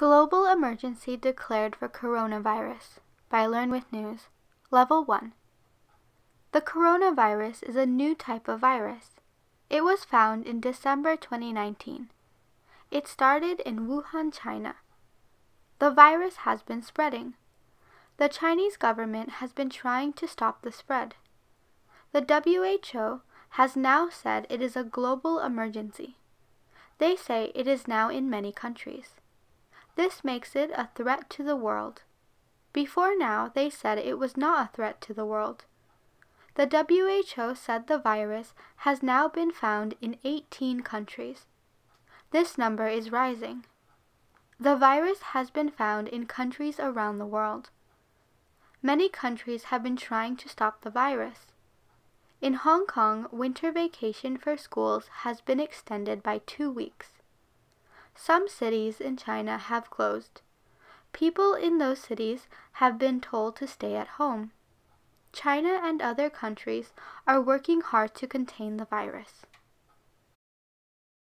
Global emergency declared for coronavirus by Learn with News. Level 1. The coronavirus is a new type of virus. It was found in December 2019. It started in Wuhan, China. The virus has been spreading. The Chinese government has been trying to stop the spread. The WHO has now said it is a global emergency. They say it is now in many countries. This makes it a threat to the world. Before now, they said it was not a threat to the world. The WHO said the virus has now been found in 18 countries. This number is rising. The virus has been found in countries around the world. Many countries have been trying to stop the virus. In Hong Kong, winter vacation for schools has been extended by two weeks some cities in China have closed. People in those cities have been told to stay at home. China and other countries are working hard to contain the virus.